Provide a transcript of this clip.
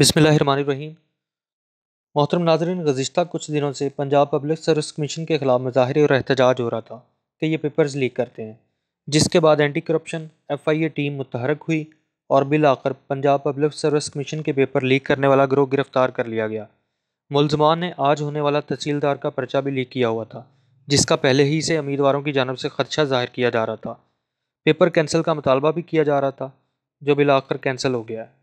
बिसमीम मोहतरम नाजरन गुज्तर कुछ दिनों से पंजाब पब्लिक सर्विस कमीशन के ख़िलाफ़ मुजाहरे और एहतजाज हो रहा था कि ये पेपर्स लीक करते हैं जिसके बाद anti corruption F I A team मुतहरक हुई और बिल आकर पंजाब पब्लिक सर्विस कमीशन के पेपर लीक करने वाला ग्रोह गिरफ्तार कर लिया गया मुलजमान ने आज होने वाला तहसीलदार का पर्चा भी लीक किया हुआ था जिसका पहले ही से उम्मीदवारों की जानब से खदशा जाहिर किया जा रहा था पेपर कैंसिल का मुतालबा भी किया जा रहा था जो बिल आकर कैंसिल हो गया है